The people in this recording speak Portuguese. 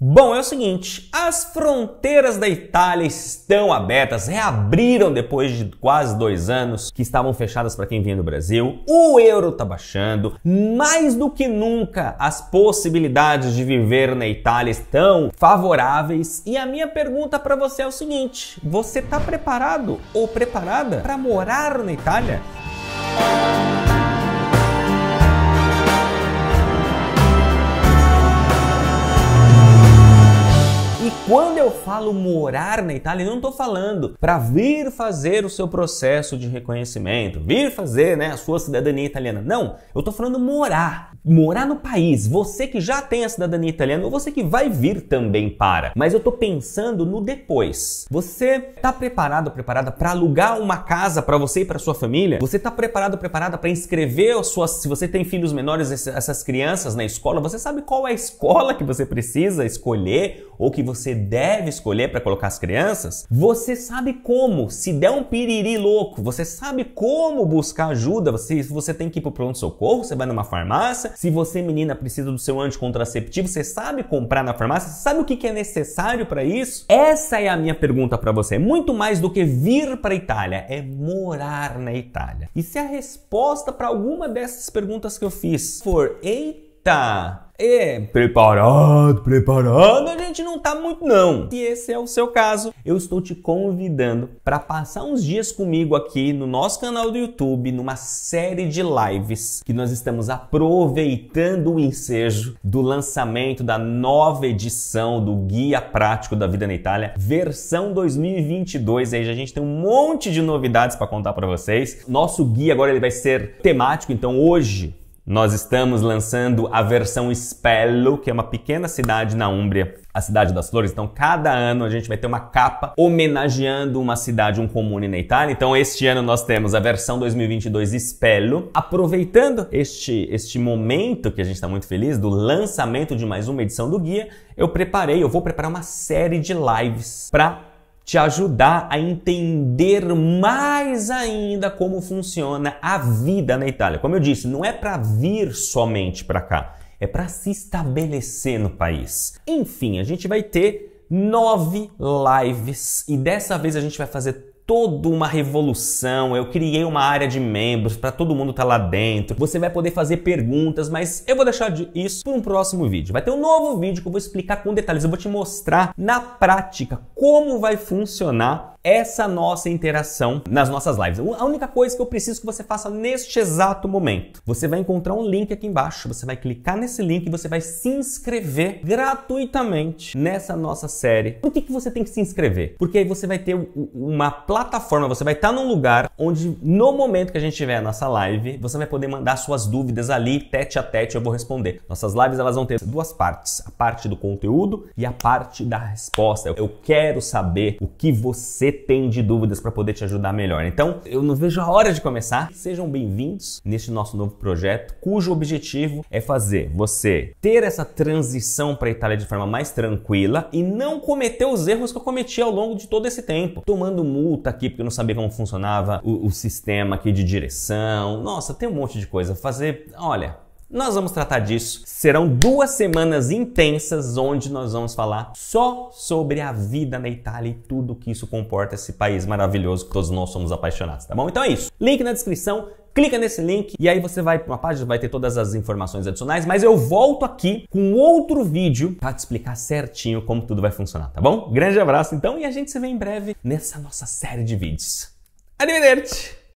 Bom, é o seguinte, as fronteiras da Itália estão abertas, reabriram depois de quase dois anos que estavam fechadas para quem vinha do Brasil, o euro está baixando, mais do que nunca as possibilidades de viver na Itália estão favoráveis e a minha pergunta para você é o seguinte, você está preparado ou preparada para morar na Itália? Quando eu falo morar na Itália, eu não estou falando para vir fazer o seu processo de reconhecimento, vir fazer né, a sua cidadania italiana. Não, eu estou falando morar. Morar no país. Você que já tem a cidadania italiana ou você que vai vir também para. Mas eu estou pensando no depois. Você está preparado, preparada para alugar uma casa para você e para sua família? Você está preparado, preparada para inscrever as suas. Se você tem filhos menores, essas crianças na escola? Você sabe qual é a escola que você precisa escolher ou que você você deve escolher para colocar as crianças, você sabe como. Se der um piriri louco, você sabe como buscar ajuda. Você, se você tem que ir para o pronto-socorro, você vai numa farmácia. Se você, menina, precisa do seu anticontraceptivo, você sabe comprar na farmácia, você sabe o que, que é necessário para isso? Essa é a minha pergunta para você. Muito mais do que vir para a Itália, é morar na Itália. E se a resposta para alguma dessas perguntas que eu fiz for, eita, eita, é, preparado, preparado, a gente não tá muito não. Se esse é o seu caso, eu estou te convidando para passar uns dias comigo aqui no nosso canal do YouTube, numa série de lives que nós estamos aproveitando o ensejo do lançamento da nova edição do Guia Prático da Vida na Itália, versão 2022. Aí a gente tem um monte de novidades para contar para vocês. Nosso guia agora ele vai ser temático, então hoje nós estamos lançando a versão Spello, que é uma pequena cidade na Úmbria, a cidade das flores. Então, cada ano a gente vai ter uma capa homenageando uma cidade, um comune na Itália. Então, este ano nós temos a versão 2022 Spello, aproveitando este este momento que a gente está muito feliz do lançamento de mais uma edição do guia. Eu preparei, eu vou preparar uma série de lives para te ajudar a entender mais ainda como funciona a vida na Itália. Como eu disse, não é para vir somente para cá, é para se estabelecer no país. Enfim, a gente vai ter nove lives e dessa vez a gente vai fazer toda uma revolução. Eu criei uma área de membros para todo mundo estar tá lá dentro. Você vai poder fazer perguntas, mas eu vou deixar isso para um próximo vídeo. Vai ter um novo vídeo que eu vou explicar com detalhes. Eu vou te mostrar na prática como vai funcionar essa nossa interação nas nossas lives. A única coisa que eu preciso que você faça neste exato momento, você vai encontrar um link aqui embaixo, você vai clicar nesse link e você vai se inscrever gratuitamente nessa nossa série. Por que, que você tem que se inscrever? Porque aí você vai ter uma plataforma, você vai estar num lugar onde no momento que a gente tiver a nossa live, você vai poder mandar suas dúvidas ali, tete a tete, eu vou responder. Nossas lives elas vão ter duas partes, a parte do conteúdo e a parte da resposta. Eu quero saber o que você tem de dúvidas para poder te ajudar melhor. Então, eu não vejo a hora de começar. Sejam bem-vindos neste nosso novo projeto, cujo objetivo é fazer você ter essa transição para a Itália de forma mais tranquila e não cometer os erros que eu cometi ao longo de todo esse tempo, tomando multa aqui porque eu não sabia como funcionava o, o sistema aqui de direção. Nossa, tem um monte de coisa. Fazer, olha, nós vamos tratar disso. Serão duas semanas intensas onde nós vamos falar só sobre a vida na Itália e tudo que isso comporta, esse país maravilhoso que todos nós somos apaixonados, tá bom? Então é isso. Link na descrição. Clica nesse link e aí você vai para uma página, vai ter todas as informações adicionais, mas eu volto aqui com outro vídeo para te explicar certinho como tudo vai funcionar, tá bom? Grande abraço então e a gente se vê em breve nessa nossa série de vídeos. Arrivederci!